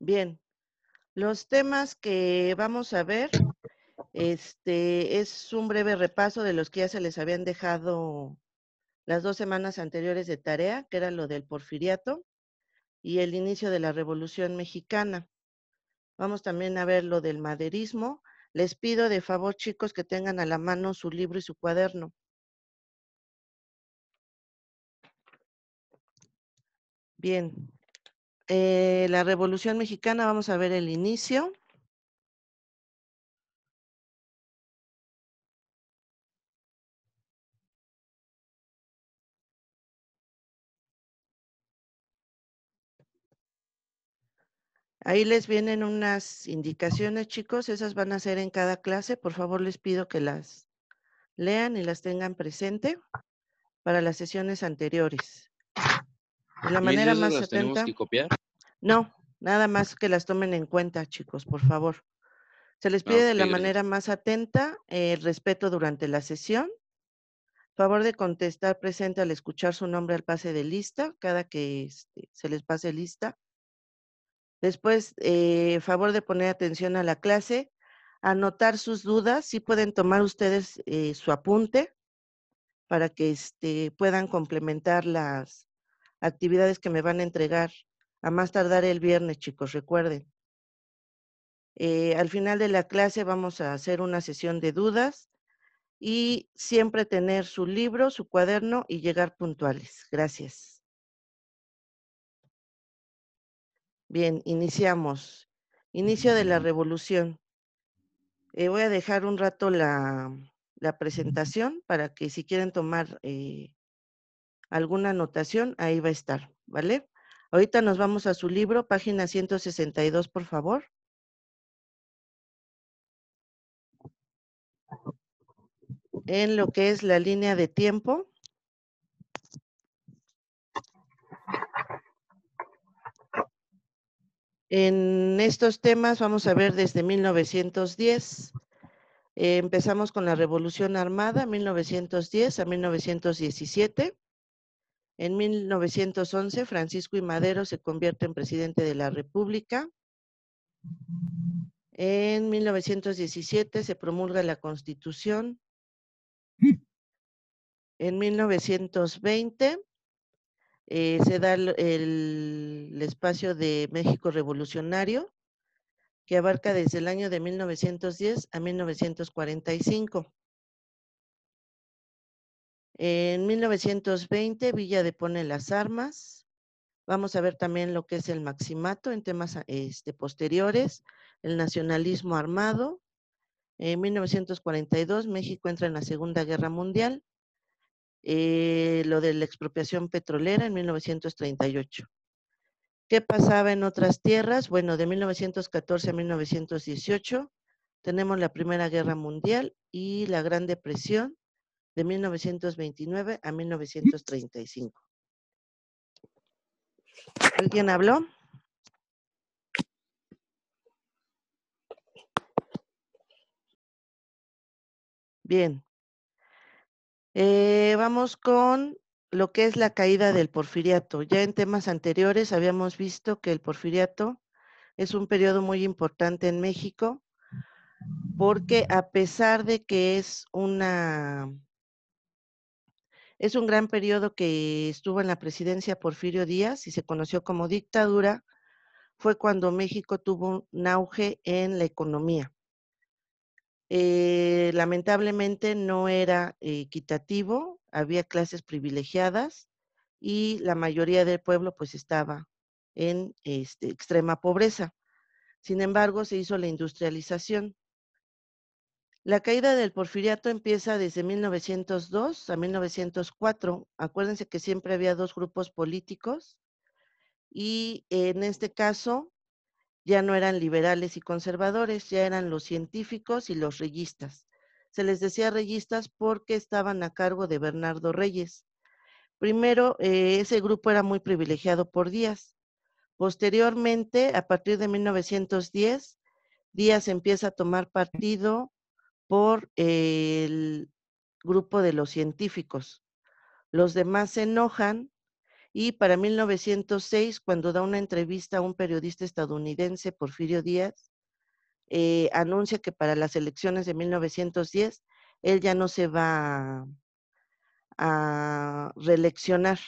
Bien, los temas que vamos a ver, este, es un breve repaso de los que ya se les habían dejado las dos semanas anteriores de tarea, que era lo del porfiriato y el inicio de la Revolución Mexicana. Vamos también a ver lo del maderismo. Les pido de favor, chicos, que tengan a la mano su libro y su cuaderno. Bien, eh, la Revolución Mexicana, vamos a ver el inicio. Ahí les vienen unas indicaciones, chicos. Esas van a ser en cada clase. Por favor, les pido que las lean y las tengan presente para las sesiones anteriores. De la ah, manera más atenta. No, nada más que las tomen en cuenta, chicos, por favor. Se les pide de la manera más atenta el respeto durante la sesión. Favor de contestar presente al escuchar su nombre al pase de lista, cada que este, se les pase lista. Después, eh, favor de poner atención a la clase, anotar sus dudas, si pueden tomar ustedes eh, su apunte para que este, puedan complementar las, actividades que me van a entregar. A más tardar el viernes, chicos, recuerden. Eh, al final de la clase vamos a hacer una sesión de dudas y siempre tener su libro, su cuaderno y llegar puntuales. Gracias. Bien, iniciamos. Inicio de la revolución. Eh, voy a dejar un rato la, presentación para que si quieren tomar eh, alguna anotación, ahí va a estar, ¿vale? Ahorita nos vamos a su libro, página 162, por favor. En lo que es la línea de tiempo. En estos temas vamos a ver desde 1910. empezamos con la Revolución Armada, 1910 a 1917. En 1911, Francisco y Madero se convierte en presidente de la República. En 1917 se promulga la Constitución. En 1920 eh, se da el, el, espacio de México Revolucionario, que abarca desde el año de 1910 a 1945. En 1920, Villa depone las armas. Vamos a ver también lo que es el maximato en temas este, posteriores, el nacionalismo armado. En 1942, México entra en la Segunda Guerra Mundial. Eh, lo de la expropiación petrolera en 1938. ¿Qué pasaba en otras tierras? Bueno, de 1914 a 1918 tenemos la Primera Guerra Mundial y la Gran Depresión de 1929 a 1935. ¿Alguien habló? Bien. Eh, vamos con lo que es la caída del porfiriato. Ya en temas anteriores habíamos visto que el porfiriato es un periodo muy importante en México porque a pesar de que es una es un gran periodo que estuvo en la presidencia Porfirio Díaz y se conoció como dictadura. Fue cuando México tuvo un auge en la economía. Eh, lamentablemente no era equitativo, había clases privilegiadas y la mayoría del pueblo pues estaba en este, extrema pobreza. Sin embargo, se hizo la industrialización la caída del porfiriato empieza desde 1902 a 1904. Acuérdense que siempre había dos grupos políticos y en este caso ya no eran liberales y conservadores, ya eran los científicos y los reyistas. Se les decía reyistas porque estaban a cargo de Bernardo Reyes. Primero, eh, ese grupo era muy privilegiado por Díaz. Posteriormente, a partir de 1910, Díaz empieza a tomar partido por el grupo de los científicos. Los demás se enojan y para 1906, cuando da una entrevista a un periodista estadounidense, Porfirio Díaz, eh, anuncia que para las elecciones de 1910 él ya no se va a, reeleccionar,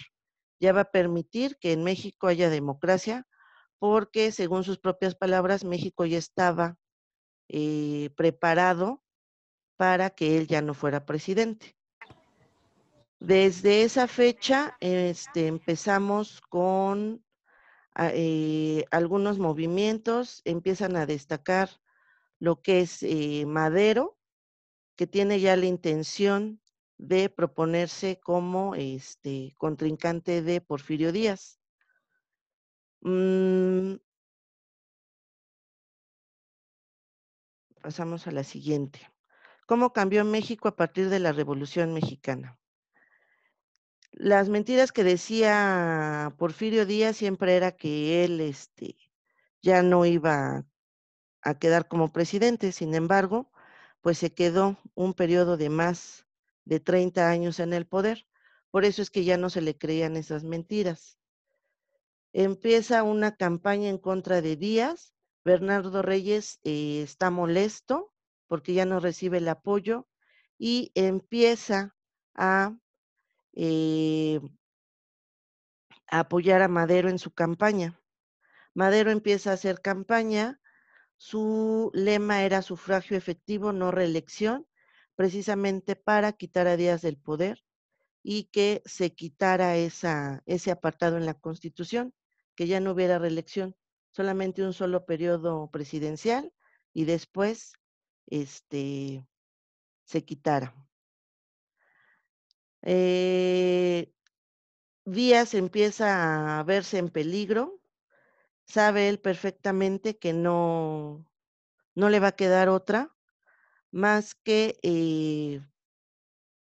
ya va a permitir que en México haya democracia, porque según sus propias palabras, México ya estaba eh, preparado para que él ya no fuera presidente. Desde esa fecha este, empezamos con ah, eh, algunos movimientos, empiezan a destacar lo que es eh, Madero, que tiene ya la intención de proponerse como este, contrincante de Porfirio Díaz. Mm. Pasamos a la siguiente cómo cambió México a partir de la Revolución Mexicana. Las mentiras que decía Porfirio Díaz siempre era que él este, ya no iba a quedar como presidente, sin embargo, pues se quedó un periodo de más de 30 años en el poder. Por eso es que ya no se le creían esas mentiras. Empieza una campaña en contra de Díaz. Bernardo Reyes eh, está molesto porque ya no recibe el apoyo y empieza a, eh, apoyar a Madero en su campaña. Madero empieza a hacer campaña, su lema era sufragio efectivo, no reelección, precisamente para quitar a Díaz del poder y que se quitara esa, ese apartado en la Constitución, que ya no hubiera reelección, solamente un solo periodo presidencial y después este, se quitara. Eh, Díaz empieza a verse en peligro, sabe él perfectamente que no, no le va a quedar otra más que eh,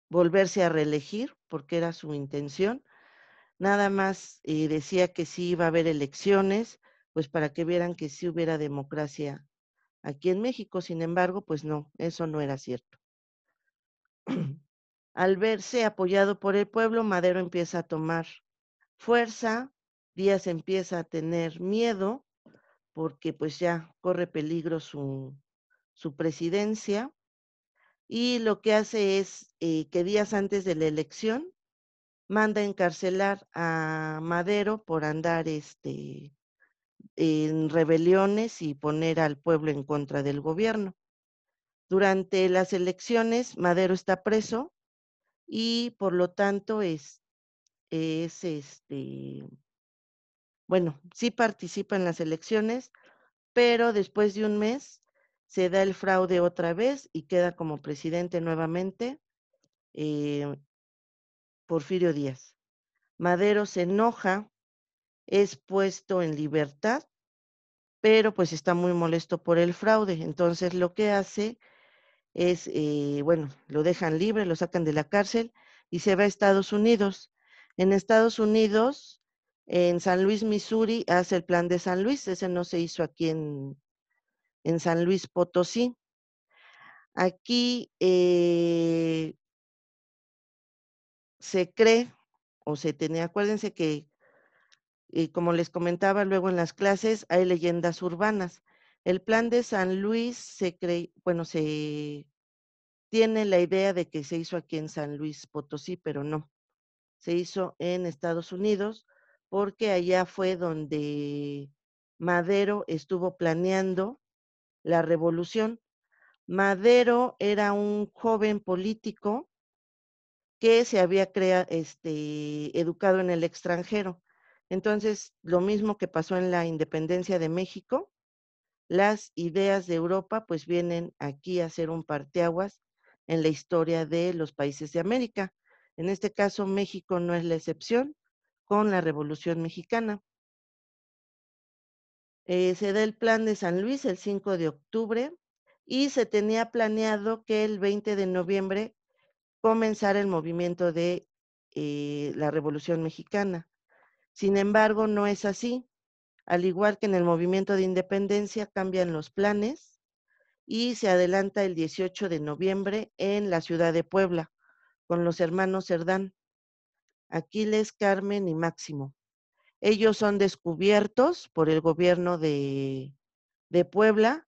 volverse a reelegir, porque era su intención. Nada más eh, decía que sí iba a haber elecciones, pues para que vieran que sí hubiera democracia Aquí en México, sin embargo, pues no, eso no era cierto. Al verse apoyado por el pueblo, Madero empieza a tomar fuerza, Díaz empieza a tener miedo porque pues ya corre peligro su, su presidencia y lo que hace es eh, que días antes de la elección manda encarcelar a Madero por andar este, en rebeliones y poner al pueblo en contra del gobierno. Durante las elecciones, Madero está preso y por lo tanto es, es este, bueno, sí participa en las elecciones, pero después de un mes se da el fraude otra vez y queda como presidente nuevamente eh, Porfirio Díaz. Madero se enoja es puesto en libertad, pero pues está muy molesto por el fraude. Entonces lo que hace es, eh, bueno, lo dejan libre, lo sacan de la cárcel y se va a Estados Unidos. En Estados Unidos, en San Luis, Missouri, hace el plan de San Luis. Ese no se hizo aquí en, San Luis Potosí. Aquí eh, se cree o se tenía, acuérdense que y como les comentaba luego en las clases, hay leyendas urbanas. El plan de San Luis se cree, bueno, se tiene la idea de que se hizo aquí en San Luis Potosí, pero no. Se hizo en Estados Unidos porque allá fue donde Madero estuvo planeando la revolución. Madero era un joven político que se había este, educado en el extranjero. Entonces, lo mismo que pasó en la independencia de México, las ideas de Europa pues vienen aquí a ser un parteaguas en la historia de los países de América. En este caso, México no es la excepción con la Revolución Mexicana. Eh, se da el plan de San Luis el 5 de octubre y se tenía planeado que el 20 de noviembre comenzara el movimiento de eh, la Revolución Mexicana. Sin embargo, no es así. Al igual que en el movimiento de independencia, cambian los planes y se adelanta el 18 de noviembre en la ciudad de Puebla con los hermanos Cerdán, Aquiles, Carmen y Máximo. Ellos son descubiertos por el gobierno de, de Puebla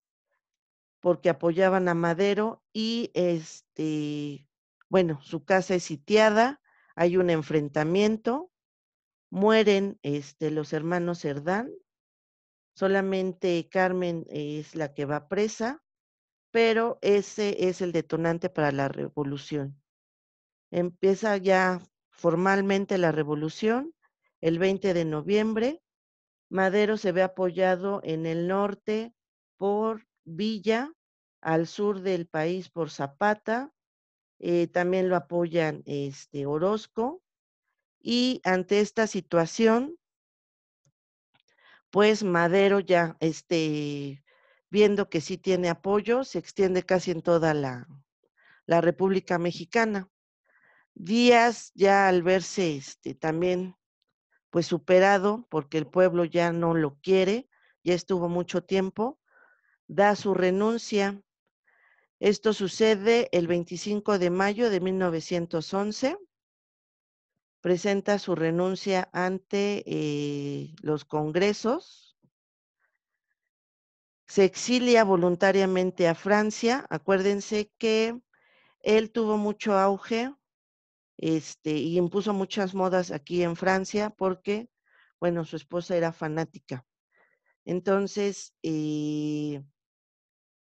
porque apoyaban a Madero y este, bueno, su casa es sitiada, hay un enfrentamiento mueren este, los hermanos Cerdán, solamente Carmen es la que va presa, pero ese es el detonante para la revolución. Empieza ya formalmente la revolución el 20 de noviembre. Madero se ve apoyado en el norte por Villa, al sur del país por Zapata, eh, también lo apoyan este, Orozco, y ante esta situación, pues Madero ya, este, viendo que sí tiene apoyo, se extiende casi en toda la, la República Mexicana. Díaz ya al verse este, también pues superado, porque el pueblo ya no lo quiere, ya estuvo mucho tiempo, da su renuncia. Esto sucede el 25 de mayo de 1911 presenta su renuncia ante eh, los congresos, se exilia voluntariamente a Francia. Acuérdense que él tuvo mucho auge este, y impuso muchas modas aquí en Francia porque, bueno, su esposa era fanática. Entonces, eh,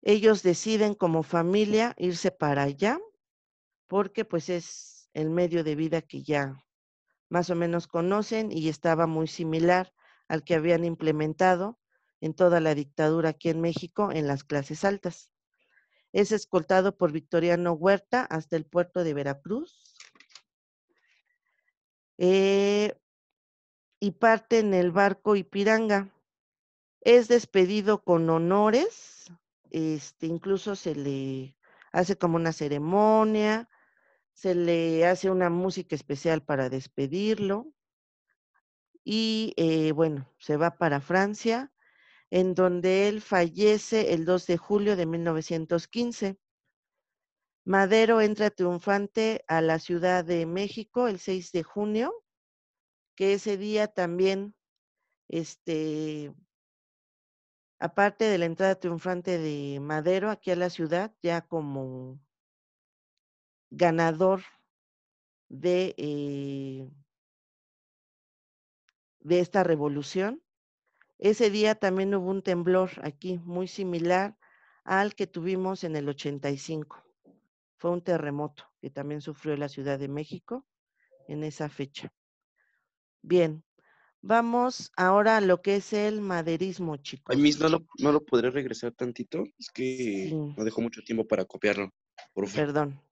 ellos deciden como familia irse para allá porque pues es el medio de vida que ya más o menos conocen y estaba muy similar al que habían implementado en toda la dictadura aquí en México en las clases altas. Es escoltado por Victoriano Huerta hasta el puerto de Veracruz eh, y parte en el barco Ipiranga. Es despedido con honores, este, incluso se le hace como una ceremonia, se le hace una música especial para despedirlo y eh, bueno, se va para Francia, en donde él fallece el 2 de julio de 1915. Madero entra triunfante a la Ciudad de México el 6 de junio, que ese día también, este, aparte de la entrada triunfante de Madero aquí a la ciudad, ya como ganador de, eh de esta revolución. Ese día también hubo un temblor aquí muy similar al que tuvimos en el 85. Fue un terremoto que también sufrió la Ciudad de México en esa fecha. Bien, vamos ahora a lo que es el maderismo, chicos. Ay, mis, ¿no lo, no lo podré regresar tantito? Es que no dejó mucho tiempo para copiarlo. Por Perdón.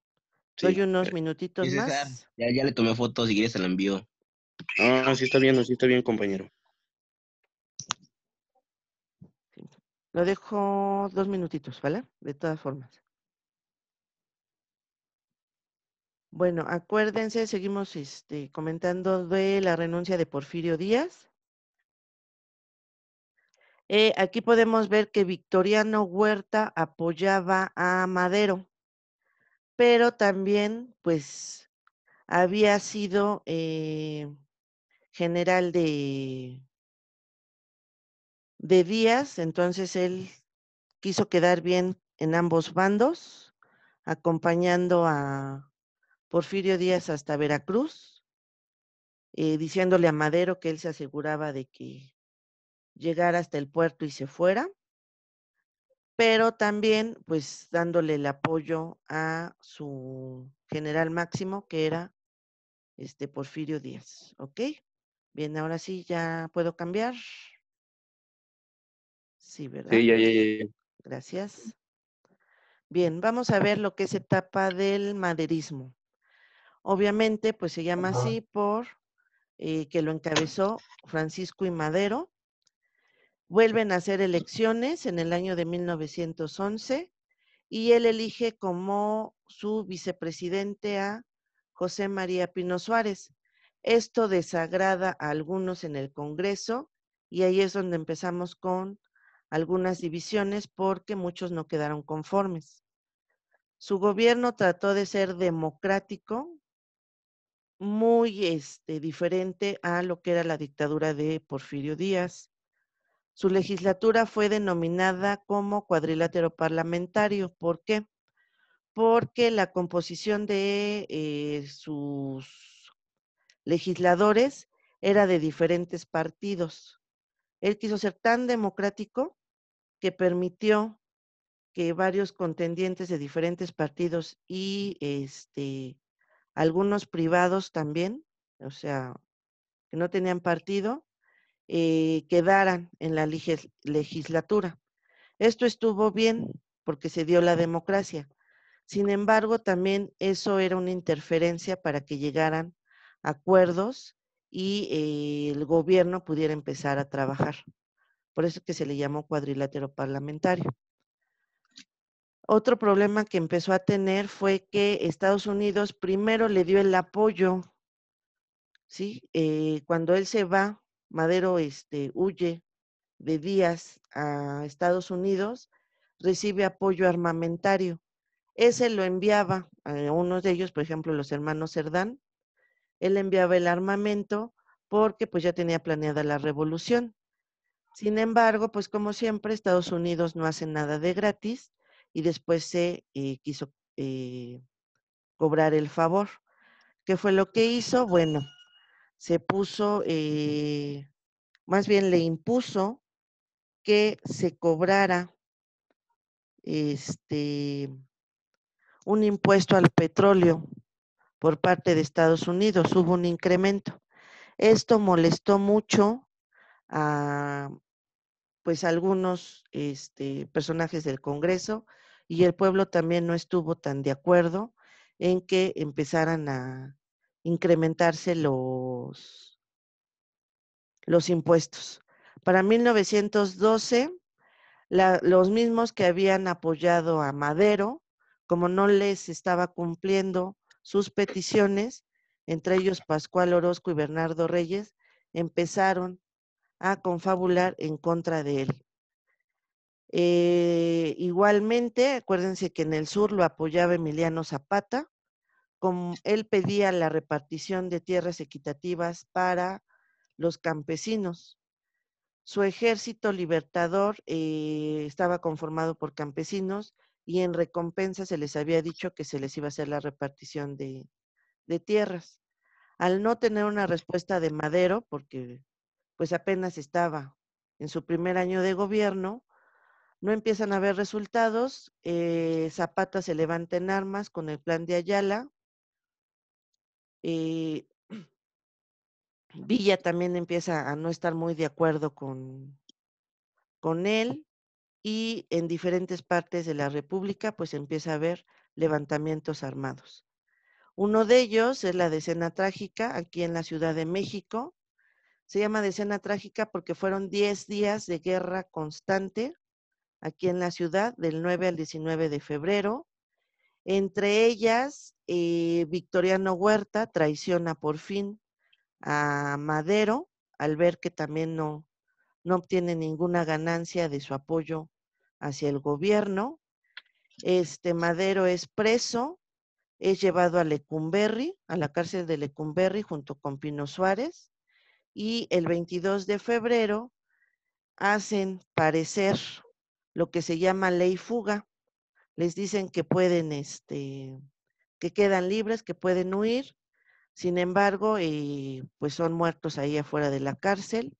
Soy unos minutitos ah, más. ya, ya le tomé fotos, y quieres se la envío. Ah, sí está bien, sí está bien, compañero. Lo dejo dos minutitos, ¿vale? De todas formas. Bueno, acuérdense, seguimos este, comentando de la renuncia de Porfirio Díaz. Eh, aquí podemos ver que Victoriano Huerta apoyaba a Madero pero también pues había sido eh, general de, de Díaz, entonces él quiso quedar bien en ambos bandos, acompañando a Porfirio Díaz hasta Veracruz, eh, diciéndole a Madero que él se aseguraba de que llegara hasta el puerto y se fuera pero también pues dándole el apoyo a su general máximo que era este Porfirio Díaz, ¿ok? Bien, ahora sí ya puedo cambiar. Sí, ¿verdad? Sí, ya, ya, ya. Gracias. Bien, vamos a ver lo que es etapa del maderismo. Obviamente, pues se llama así por eh, que lo encabezó Francisco y Madero Vuelven a hacer elecciones en el año de 1911 y él elige como su vicepresidente a José María Pino Suárez. Esto desagrada a algunos en el Congreso y ahí es donde empezamos con algunas divisiones porque muchos no quedaron conformes. Su gobierno trató de ser democrático, muy este, diferente a lo que era la dictadura de Porfirio Díaz. Su legislatura fue denominada como cuadrilátero parlamentario. ¿Por qué? Porque la composición de eh, sus legisladores era de diferentes partidos. Él quiso ser tan democrático que permitió que varios contendientes de diferentes partidos y este, algunos privados también, o sea, que no tenían partido, eh, quedaran en la legislatura. Esto estuvo bien porque se dio la democracia. Sin embargo, también eso era una interferencia para que llegaran acuerdos y eh, el gobierno pudiera empezar a trabajar. Por eso que se le llamó cuadrilátero parlamentario. Otro problema que empezó a tener fue que Estados Unidos primero le dio el apoyo, ¿sí? Eh, cuando él se va, Madero este, huye de Díaz a Estados Unidos, recibe apoyo armamentario. Ese lo enviaba, a unos de ellos, por ejemplo, los hermanos Cerdán, él enviaba el armamento porque pues ya tenía planeada la revolución. Sin embargo, pues como siempre, Estados Unidos no hace nada de gratis y después se eh, quiso eh, cobrar el favor. ¿Qué fue lo que hizo? Bueno, se puso, eh, más bien le impuso que se cobrara este, un impuesto al petróleo por parte de Estados Unidos, hubo un incremento. Esto molestó mucho a pues algunos este, personajes del Congreso y el pueblo también no estuvo tan de acuerdo en que empezaran a, incrementarse los, los impuestos. Para 1912, los mismos que habían apoyado a Madero, como no les estaba cumpliendo sus peticiones, entre ellos Pascual Orozco y Bernardo Reyes, empezaron a confabular en contra de él. Eh, igualmente, acuérdense que en el sur lo apoyaba Emiliano Zapata, él pedía la repartición de tierras equitativas para los campesinos. Su ejército libertador eh, estaba conformado por campesinos y en recompensa se les había dicho que se les iba a hacer la repartición de, tierras. Al no tener una respuesta de Madero, porque pues apenas estaba en su primer año de gobierno, no empiezan a haber resultados, eh, Zapata se levanta en armas con el plan de Ayala, eh, Villa también empieza a no estar muy de acuerdo con, con él y en diferentes partes de la República pues empieza a haber levantamientos armados. Uno de ellos es la decena trágica aquí en la Ciudad de México. Se llama decena trágica porque fueron 10 días de guerra constante aquí en la ciudad del 9 al 19 de febrero. Entre ellas eh, Victoriano Huerta traiciona por fin a Madero al ver que también no, no obtiene ninguna ganancia de su apoyo hacia el gobierno. Este Madero es preso, es llevado a Lecumberri, a la cárcel de Lecumberri junto con Pino Suárez y el 22 de febrero hacen parecer lo que se llama ley fuga. Les dicen que pueden este, que quedan libres, que pueden huir, sin embargo, y eh, pues son muertos ahí afuera de la cárcel.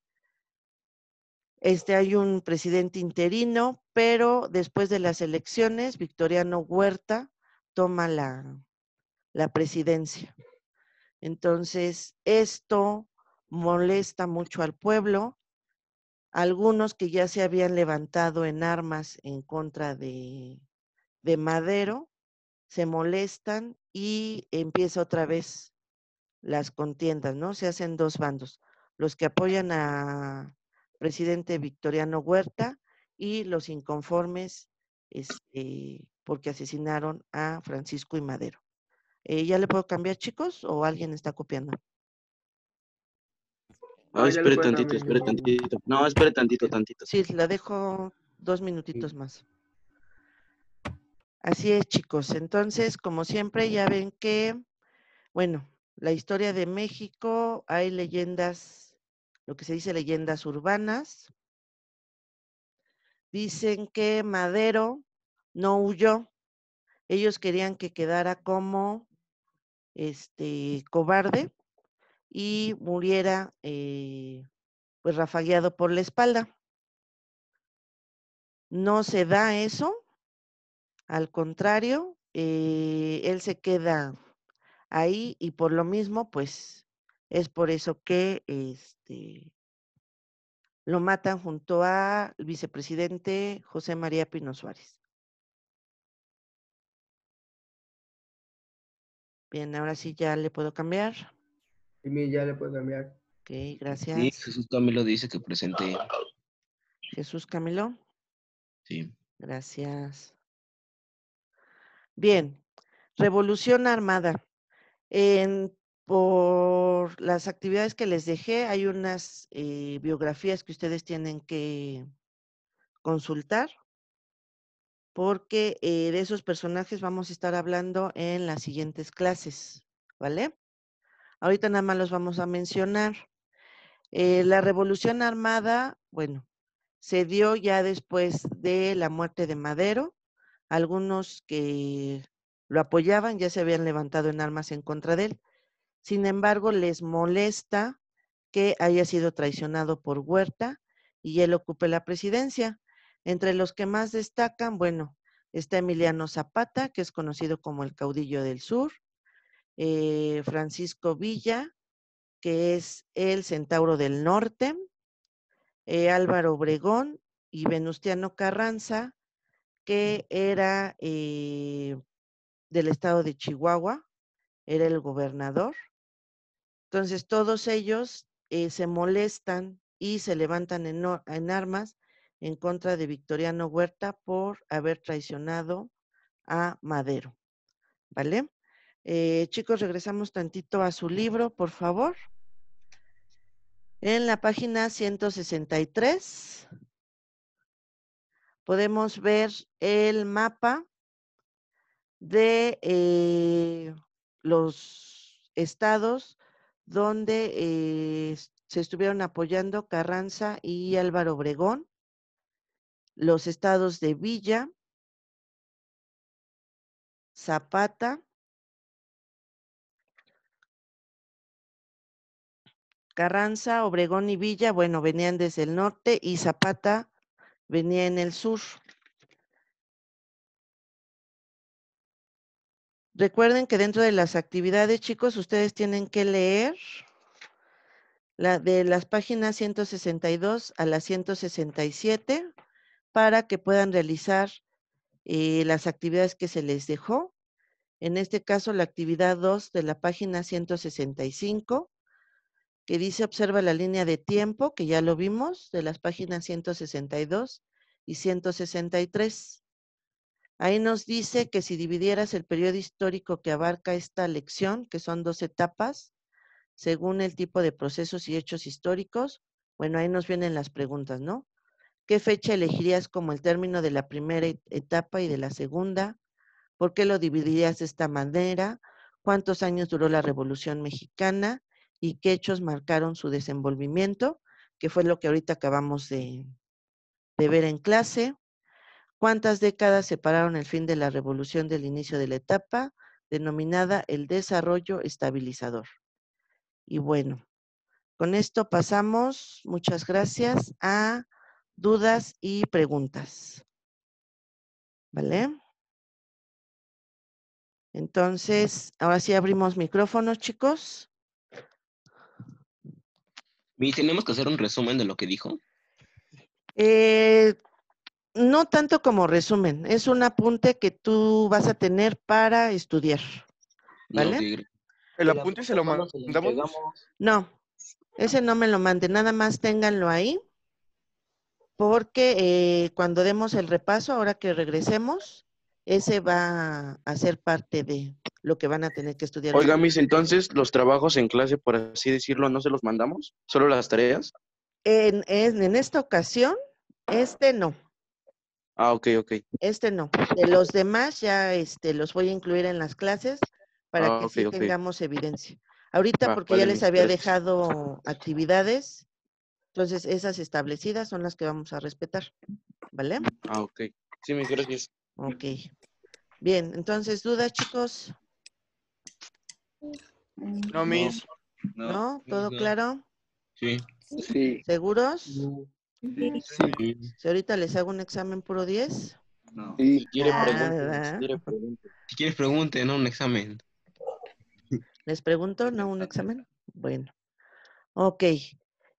Este, hay un presidente interino, pero después de las elecciones, Victoriano Huerta toma la, la presidencia. Entonces, esto molesta mucho al pueblo. Algunos que ya se habían levantado en armas en contra de, de Madero, se molestan y empieza otra vez las contiendas, ¿no? Se hacen dos bandos, los que apoyan a presidente Victoriano Huerta y los inconformes este, porque asesinaron a Francisco y Madero. Eh, ¿Ya le puedo cambiar, chicos? ¿O alguien está copiando? espere tantito, espere tantito. No, espere tantito, tantito. Sí, la dejo dos minutitos más. Así es, chicos. Entonces, como siempre, ya ven que, bueno, la historia de México, hay leyendas, lo que se dice leyendas urbanas. Dicen que Madero no huyó. Ellos querían que quedara como este cobarde y muriera eh, pues rafagueado por la espalda. No se da eso, al contrario, eh, él se queda ahí y por lo mismo, pues es por eso que este, lo matan junto al vicepresidente José María Pino Suárez. Bien, ahora sí ya le puedo cambiar. Sí, ya le puedo cambiar. Ok, gracias. Sí, Jesús Camilo dice que presente. Jesús Camilo. Sí. Gracias. Bien, Revolución Armada. por las actividades que les dejé, hay unas eh, biografías que ustedes tienen que consultar, porque eh, de esos personajes vamos a estar hablando en las siguientes clases, ¿vale? Ahorita nada más los vamos a mencionar. Eh, la Revolución Armada, bueno, se dio ya después de la muerte de Madero, algunos que lo apoyaban ya se habían levantado en armas en contra de él. Sin embargo, les molesta que haya sido traicionado por Huerta y él ocupe la presidencia. Entre los que más destacan, bueno, está Emiliano Zapata, que es conocido como el caudillo del sur, eh, Francisco Villa, que es el centauro del norte, eh, Álvaro Obregón y Venustiano Carranza, que era eh, del estado de Chihuahua, era el gobernador. Entonces todos ellos eh, se molestan y se levantan en, armas en contra de Victoriano Huerta por haber traicionado a Madero. ¿Vale? Eh, chicos, regresamos tantito a su libro, por favor. En la página 163 podemos ver el mapa de eh, los estados donde eh, se estuvieron apoyando Carranza y Álvaro Obregón, los estados de Villa, Zapata, Carranza, Obregón y Villa, bueno, venían desde el norte y Zapata venía en el sur. Recuerden que dentro de las actividades, chicos, ustedes tienen que leer la de las páginas 162 a las 167 para que puedan realizar eh, las actividades que se les dejó. En este caso, la actividad 2 de la página 165 que dice observa la línea de tiempo, que ya lo vimos, de las páginas 162 y 163. Ahí nos dice que si dividieras el periodo histórico que abarca esta lección, que son dos etapas, según el tipo de procesos y hechos históricos, bueno, ahí nos vienen las preguntas, ¿no? ¿Qué fecha elegirías como el término de la primera etapa y de la segunda? ¿Por qué lo dividirías de esta manera? ¿Cuántos años duró la Revolución Mexicana? y qué hechos marcaron su desenvolvimiento, que fue lo que ahorita acabamos de, de ver en clase, cuántas décadas separaron el fin de la revolución del inicio de la etapa denominada el desarrollo estabilizador. Y bueno, con esto pasamos, muchas gracias, a dudas y preguntas. ¿Vale? Entonces, ahora sí abrimos micrófonos, chicos. ¿Y tenemos que hacer un resumen de lo que dijo? Eh, no tanto como resumen, es un apunte que tú vas a tener para estudiar. ¿Vale? ¿El apunte se lo mandamos? No, ese no me lo mande, nada más ténganlo ahí, porque eh, cuando demos el repaso, ahora que regresemos, ese va a ser parte de, lo que van a tener que estudiar. Oiga, mis, entonces los trabajos en clase, por así decirlo, ¿no se los mandamos? ¿Solo las tareas? En, esta ocasión, este no. Ah, ok, ok. Este no. De los demás ya este, los voy a incluir en las clases para ah, que tengamos evidencia. Ahorita, ah, porque ya les había dejado actividades, entonces esas establecidas son las que vamos a respetar. ¿Vale? Ah, ok. Sí, mis gracias. Ok. Bien, entonces, ¿dudas, chicos? No, Miss. No. ¿Todo claro? Sí. sí. ¿Seguros? Sí. sí. Si ahorita les hago un examen puro 10. No. Si quieres ah, preguntar, si pregunte, no un examen. ¿Les pregunto? ¿No un examen? Bueno. Ok.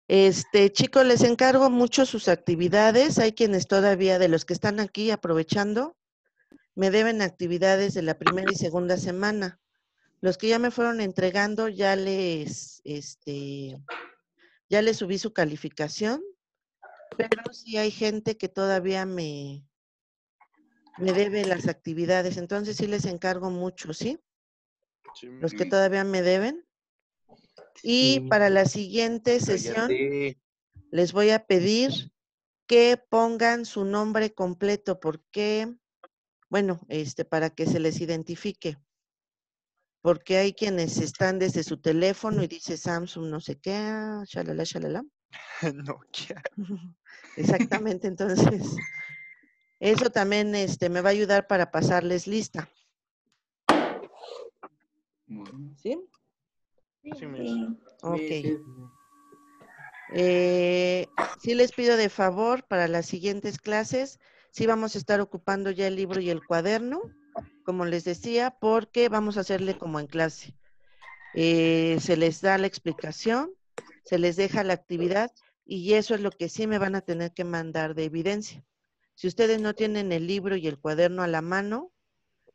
Este, chicos, les encargo mucho sus actividades. Hay quienes todavía, de los que están aquí aprovechando, me deben actividades de la primera y segunda semana. Los que ya me fueron entregando, ya les, este, ya les subí su calificación, pero sí hay gente que todavía me, me debe las actividades, entonces sí les encargo mucho, ¿sí? Los que todavía me deben. Y para la siguiente sesión les voy a pedir que pongan su nombre completo, porque, bueno, este, para que se les identifique porque hay quienes están desde su teléfono y dice Samsung no sé qué, ah, shalala, shalala. Nokia. Exactamente, entonces eso también este, me va a ayudar para pasarles lista. ¿Sí? Sí, me Ok. Eh, sí les pido de favor para las siguientes clases, sí vamos a estar ocupando ya el libro y el cuaderno como les decía, porque vamos a hacerle como en clase. Eh, se les da la explicación, se les deja la actividad y eso es lo que sí me van a tener que mandar de evidencia. Si ustedes no tienen el libro y el cuaderno a la mano,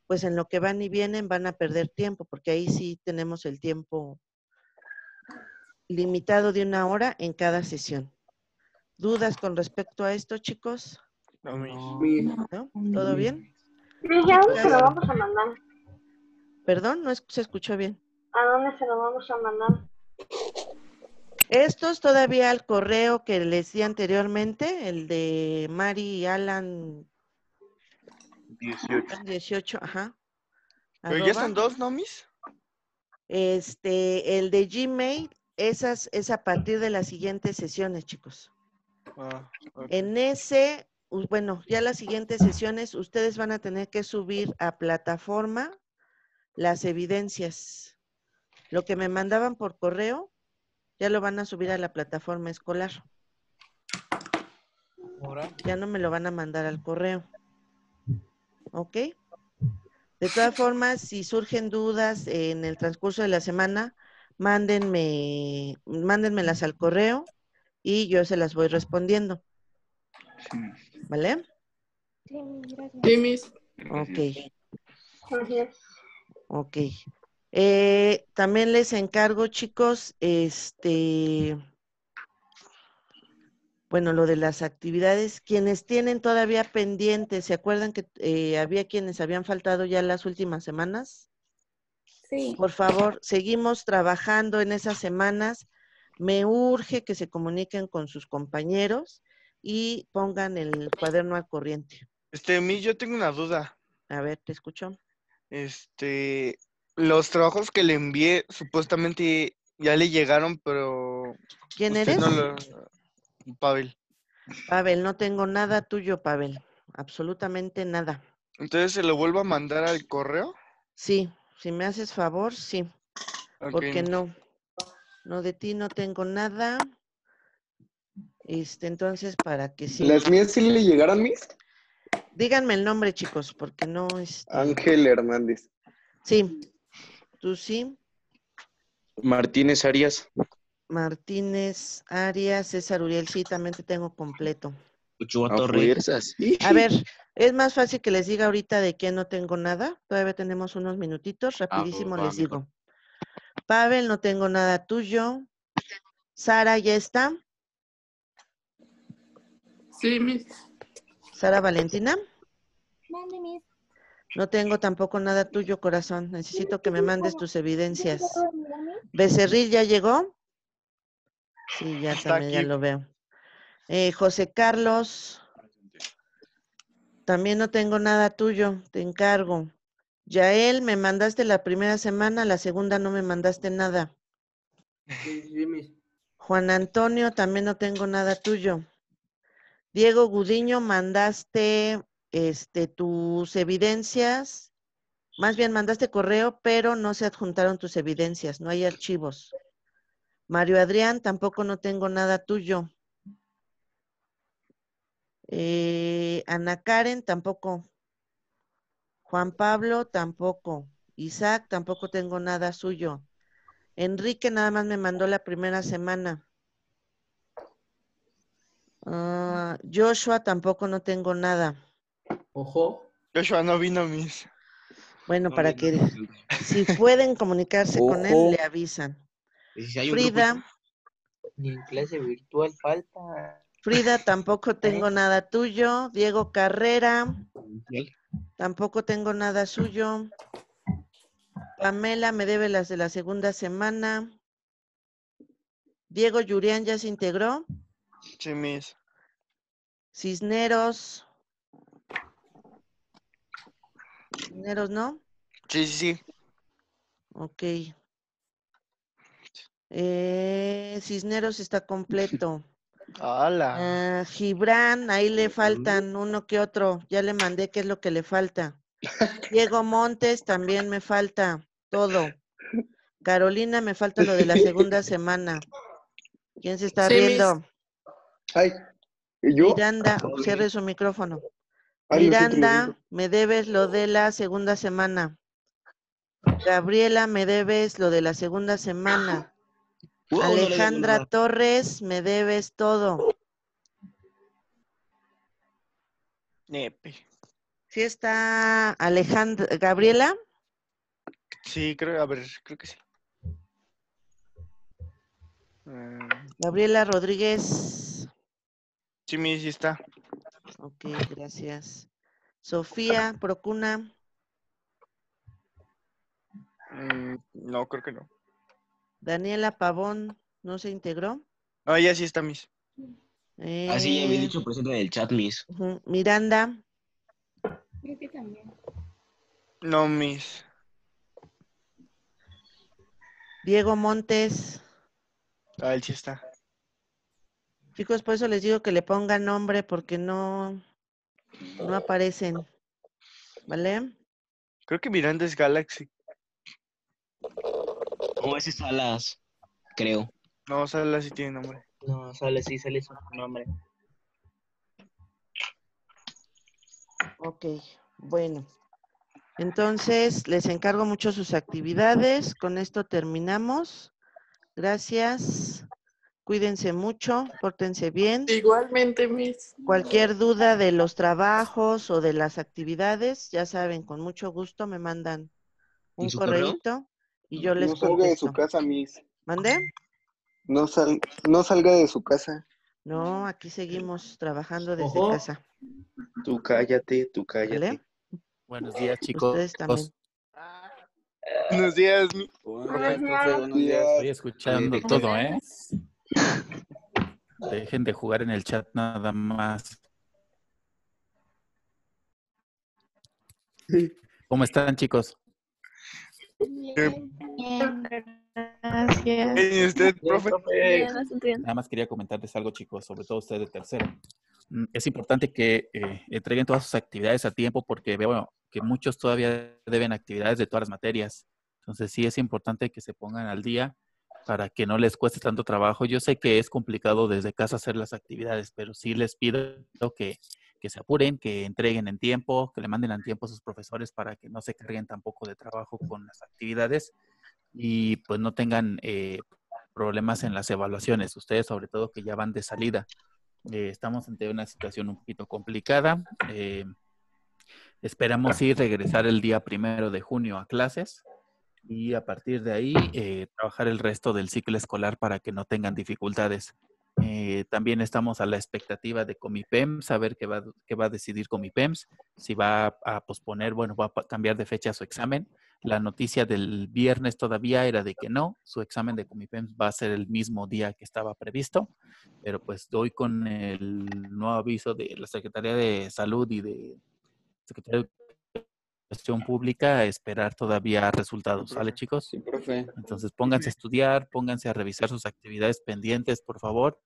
pues en lo que van y vienen van a perder tiempo, porque ahí sí tenemos el tiempo limitado de una hora en cada sesión. ¿Dudas con respecto a esto, chicos? No, ¿No? ¿Todo bien? ¿A dónde se lo vamos a mandar. Perdón, no se escuchó bien. ¿A dónde se lo vamos a mandar? Esto es todavía al correo que les di anteriormente, el de Mari y Alan 18. 18, ajá. Pero ya son dos, nomis? Este, el de Gmail, esas es a partir de las siguientes sesiones, chicos. Ah, En ese bueno, ya las siguientes sesiones ustedes van a tener que subir a plataforma las evidencias. Lo que me mandaban por correo, ya lo van a subir a la plataforma escolar. Ya no me lo van a mandar al correo. ¿Ok? De todas formas, si surgen dudas en el transcurso de la semana, mándenme, mándenmelas al correo y yo se las voy respondiendo. Sí. ¿vale? Sí, gracias. Ok. Ok. Eh, también les encargo, chicos, este, bueno, lo de las actividades, quienes tienen todavía pendientes, ¿se acuerdan que eh, había quienes habían faltado ya las últimas semanas? Sí. Por favor, seguimos trabajando en esas semanas. Me urge que se comuniquen con sus compañeros y pongan el cuaderno al corriente. Este, mí yo tengo una duda. A ver, te escucho. Este, los trabajos que le envié supuestamente ya le llegaron, pero... ¿Quién eres? Pavel. Pavel, no tengo nada tuyo, Pavel. Absolutamente nada. Entonces, ¿se lo vuelvo a mandar al correo? Sí, si me haces favor, sí. Porque no. No, de ti no tengo nada. Este, entonces, para que si ¿Las mías sí le llegaron mis? Díganme el nombre, chicos, porque no es. Este, Ángel Hernández. Sí. ¿Tú sí? Martínez Arias. Martínez Arias, César Uriel, sí, también te tengo completo. Ah, A ver, es más fácil que les diga ahorita de quién no tengo nada. Todavía tenemos unos minutitos. Ah, rapidísimo les digo. Pavel, no tengo nada tuyo. Sara, ya está. Sí, Miss. Sara Valentina. No tengo tampoco nada tuyo, corazón. Necesito que me mandes tus evidencias. Becerril ya llegó. Sí, ya ya lo veo. Eh, José Carlos. También no tengo nada tuyo, te encargo. Yael, me mandaste la primera semana, la segunda no me mandaste nada. Juan Antonio, también no tengo nada tuyo. Diego Gudiño, mandaste este, tus evidencias, más bien mandaste correo, pero no se adjuntaron tus evidencias, no hay archivos. Mario Adrián, tampoco no tengo nada tuyo. Eh, Ana Karen, tampoco. Juan Pablo, tampoco. Isaac, tampoco tengo nada suyo. Enrique nada más me mandó la primera semana. Ah, Joshua tampoco no tengo nada. Ojo. Joshua no vino mis. Bueno, para que si pueden comunicarse con él, le avisan. Frida. Ni en clase virtual falta. Frida, tampoco tengo nada tuyo. Diego Carrera. Tampoco tengo nada suyo. Pamela me debe las de la segunda semana. Diego Yurian ya se integró. Chimis. Cisneros. Cisneros, ¿no? Sí, sí, sí. Ok. Eh, Cisneros está completo. Hola. Ah, Gibran, ahí le faltan uno que otro. Ya le mandé qué es lo que le falta. Diego Montes también me falta todo. Carolina, me falta lo de la segunda semana. ¿Quién se está riendo? Miranda, cierre su micrófono. Miranda, me debes lo de la segunda semana. Gabriela, me debes lo de la segunda semana. Alejandra Torres, me debes todo. si ¿Sí está Alejandra, Gabriela? Sí, creo, a ver, creo que sí. Gabriela Rodríguez. Sí, mis, sí está. Ok, gracias. Sofía, Procuna. Mm, no, creo que no. Daniela Pavón, ¿no se integró? Ah, ya sí está, Miss. Eh, Así, ah, he dicho por del chat, Miss. Miranda. Creo que también. No, Miss. Diego Montes. Ah, él sí está. Chicos, por eso les digo que le pongan nombre porque no, no aparecen. ¿Vale? Creo que Miranda es Galaxy. O oh, ese es Salas, creo. No, Salas sí tiene nombre. No, Salas sí, Salas tiene nombre. Ok, bueno. Entonces, les encargo mucho sus actividades. Con esto terminamos. Gracias. Cuídense mucho, pórtense bien. Igualmente, Miss. Cualquier duda de los trabajos o de las actividades, ya saben, con mucho gusto me mandan un correo. y yo les No salga de su casa, Miss. ¿Mandé? No, no salga de su casa. No, aquí seguimos trabajando desde casa. Tú cállate, tú cállate. Buenos días, chicos. Ustedes también. Buenos días. Buenos días. Estoy escuchando todo, ¿eh? Dejen de jugar en el chat nada más. ¿Cómo están, chicos? Bien, gracias. Nada más quería comentarles algo, chicos, sobre todo ustedes de tercero. Mm, es importante que eh, entreguen todas sus actividades a tiempo porque veo que muchos todavía deben actividades de todas las materias. Entonces, sí es importante que se pongan al día para que no les cueste tanto trabajo. Yo sé que es complicado desde casa hacer las actividades, pero sí les pido que, se apuren, que entreguen en tiempo, que le manden en tiempo a sus profesores para que no se carguen tampoco de trabajo con las actividades y pues no tengan eh, problemas en las evaluaciones. Ustedes sobre todo que ya van de salida. Eh, estamos ante una situación un poquito complicada. Eh, esperamos ir regresar el día primero de junio a clases y a partir de ahí eh, trabajar el resto del ciclo escolar para que no tengan dificultades. Eh, también estamos a la expectativa de Comipem, saber qué va, qué va a decidir Comipem. si va a posponer, bueno, va a cambiar de fecha su examen. La noticia del viernes todavía era de que no, su examen de Comipem va a ser el mismo día que estaba previsto, pero pues doy con el nuevo aviso de la Secretaría de Salud y de Secretaría pública a esperar todavía resultados, ¿sale chicos? Sí, profe. Entonces pónganse a estudiar, pónganse a revisar sus actividades pendientes, por favor,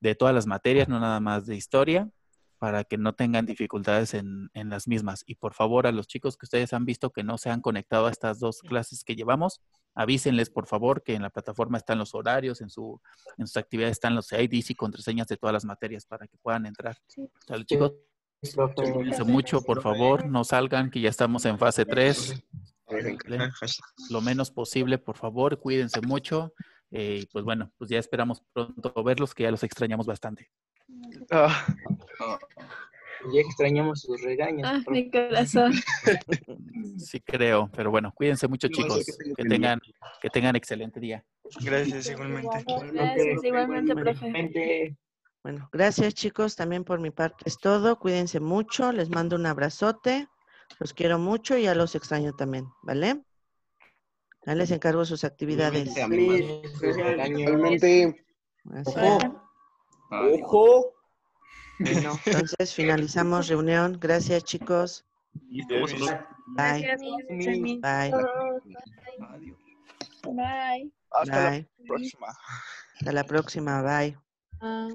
de todas las materias, no nada más de historia, para que no tengan dificultades en, las mismas. Y por favor, a los chicos que ustedes han visto que no se han conectado a estas dos clases que llevamos, avísenles por favor que en la plataforma están los horarios, en, su, en sus actividades están los IDs y contraseñas de todas las materias para que puedan entrar. Sí. ¿Sale chicos? Cuídense mucho, por favor, no salgan, que ya estamos en fase 3. Lo menos posible, por favor, cuídense mucho. Eh, y pues bueno, pues ya esperamos pronto verlos, que ya los extrañamos bastante. Ah. Ya extrañamos sus regaños. Ah, mi corazón. Sí creo, pero bueno, cuídense mucho chicos, que tengan, que tengan excelente día. Gracias igualmente. Gracias igualmente, profe. Bueno, gracias chicos, también por mi parte es todo. Cuídense mucho, les mando un abrazote, los quiero mucho y ya los extraño también, ¿vale? Ya les encargo sus actividades. Realmente. Ojo. Ojo. Bueno, entonces finalizamos reunión. Gracias chicos. Bye. Bye. Bye. Bye. Hasta la próxima. Hasta la próxima. Bye. Ah.